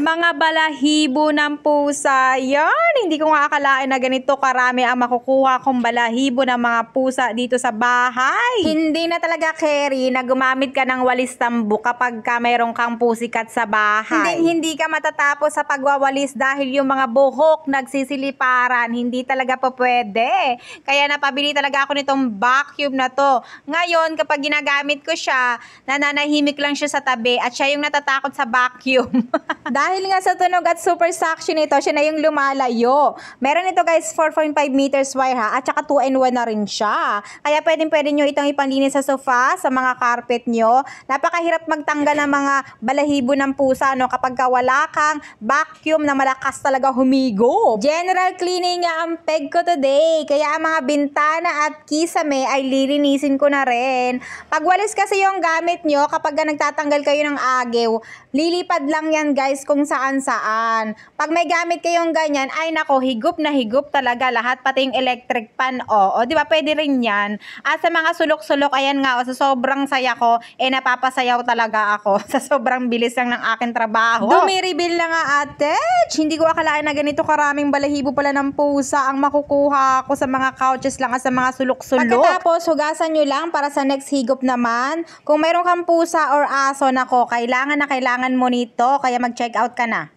mga balahibo ng pusa. Yan, hindi ko nga na ganito karami ang makukuha kong balahibo ng mga pusa dito sa bahay. Hindi na talaga, Kerry, na gumamit ka ng walis tambo kapag ka mayroong kang pusikat sa bahay. Hindi, hindi ka matatapos sa pagwawalis dahil yung mga buhok nagsisiliparan. Hindi talaga po pwede. Kaya napabili talaga ako nitong vacuum na to. Ngayon, kapag ginagamit ko siya, nananahimik lang siya sa tabi at siya yung natatakot sa vacuum. Dahil dahil nga sa tunog at super suction nito, siya na yung lumalayo. Meron ito guys, 4.5 meters wire ha, at saka 2 in 1 na rin siya. Kaya pwedeng pwede nyo itong ipanlinis sa sofa, sa mga carpet nyo. Napakahirap magtanggal ng mga balahibo ng pusa no, kapag wala kang vacuum na malakas talaga humigo. General cleaning nga ang peg ko today, kaya ang mga bintana at kisame ay lilinisin ko na rin. Pagwalis kasi yung gamit nyo, kapag nagtatanggal kayo ng agew, lilipad lang yan guys kung saan-saan. Pag may gamit kayong ganyan, ay nako, higup na higup talaga lahat, pati yung electric pan, o. O, di ba, pwede rin yan. At ah, sa mga sulok-sulok, ayan nga, o, oh, sa sobrang saya ko, eh, napapasayaw talaga ako sa sobrang bilis lang ng akin trabaho. Dumiribil na nga, ate. Hindi ko akalain na ganito karaming balahibo pala ng pusa ang makukuha ko sa mga couches lang at sa mga sulok-sulok. Pagkatapos, hugasan nyo lang para sa next higop naman. Kung mayroon kang pusa or aso, nako, kailangan na kailangan mo nito. Kaya mag-check out ka na.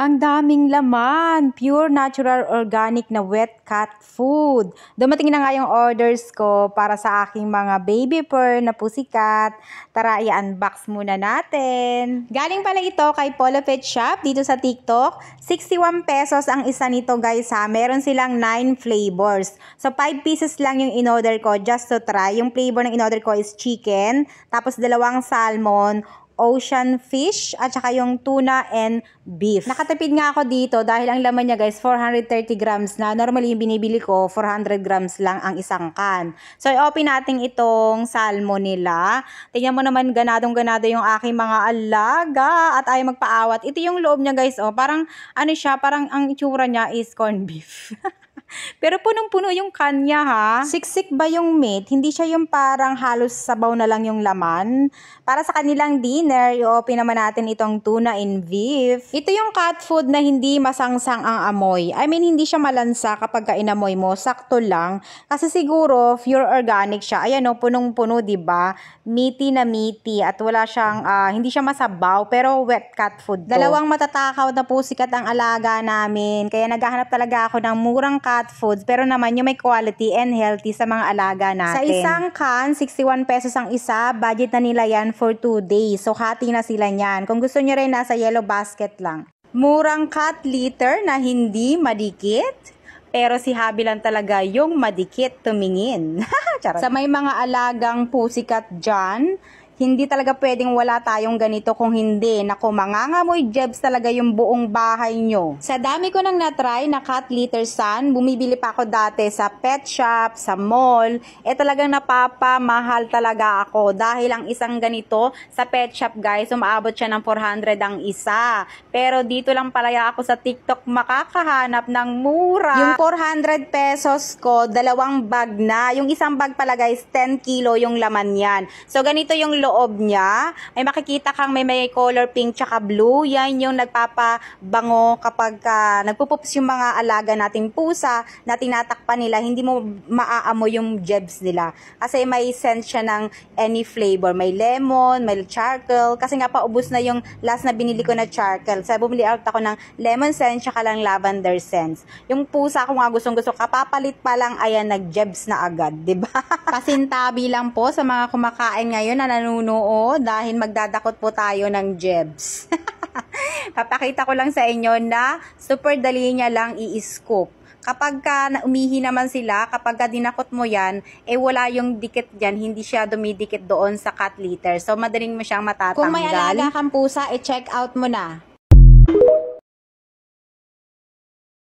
Ang daming laman! Pure, natural, organic na wet cat food. Dumating na nga yung orders ko para sa aking mga baby fur na pusikat. Tara, i-unbox muna natin. Galing pala ito kay Polo Pet Shop dito sa TikTok. 61 pesos ang isa nito guys ha. Meron silang 9 flavors. So 5 pieces lang yung in-order ko just to try. Yung flavor ng in-order ko is chicken, tapos dalawang salmon, ocean fish at saka yung tuna and beef. Nakatipid nga ako dito dahil ang laman niya guys 430 grams na normally yung binibili ko 400 grams lang ang isang can. So i-open natin itong salmon nila. Tingnan mo naman ganadong ganado yung aking mga alaga at ay magpaawat. Ito yung loob niya guys oh. Parang ano siya, parang ang itsura niya is corn beef. Pero punong-puno yung kanya ha. Siksik ba yung meat? Hindi siya yung parang halos sabaw na lang yung laman. Para sa kanilang dinner, i-open naman natin itong tuna in beef. Ito yung cat food na hindi masangsang ang amoy. I mean, hindi siya malansa kapag inamoy mo. Sakto lang. Kasi siguro, pure organic siya. Ayan o, punong-puno, ba diba? Meaty na meaty. At wala siyang, uh, hindi siya masabaw, pero wet cat food to. Dalawang matatakaw na pusikat ang alaga namin. Kaya naghahanap talaga ako ng murang cat cat foods, pero naman yung may quality and healthy sa mga alaga natin. Sa isang can, 61 pesos ang isa. Budget na nila yan for 2 days. So, hati na sila niyan. Kung gusto nyo rin, nasa yellow basket lang. Murang cat litter na hindi madikit. Pero si Habi lang talaga yung madikit tumingin. sa may mga alagang pusikat dyan, hindi talaga pwedeng wala tayong ganito kung hindi. Naku, mangangamoy jebs talaga yung buong bahay nyo. Sa dami ko nang natry na cat litter sun, bumibili pa ako dati sa pet shop, sa mall. Eh talagang napapamahal talaga ako dahil ang isang ganito sa pet shop guys, umaabot siya ng 400 ang isa. Pero dito lang pala ako sa TikTok makakahanap ng mura. Yung 400 pesos ko, dalawang bag na. Yung isang bag pala guys, 10 kilo yung laman yan. So ganito yung loob loob niya, ay makikita kang may may color pink tsaka blue. Yan yung nagpapabango kapag uh, nagpupups yung mga alaga nating pusa na tinatakpan nila. Hindi mo maaamo yung jebs nila. Kasi may scent siya ng any flavor. May lemon, may charcoal. Kasi nga paubos na yung last na binili ko na charcoal. So, bumili out ako ng lemon scent tsaka lang lavender scent. Yung pusa ko nga gustong gusto, kapapalit pa lang, ayan, nag-jebs na agad. ba diba? Pasintabi lang po sa mga kumakain ngayon na nanonood noo dahil magdadakot po tayo ng jebs. Papakita ko lang sa inyo na super dali niya lang i-scoop. Kapag ka umihi naman sila, kapag ka dinakot mo yan, eh wala yung dikit dyan, hindi siya dumidikit doon sa cat litter. So, madaling mo siyang matatanggal. Kung may alaga kang pusa, i check out mo na.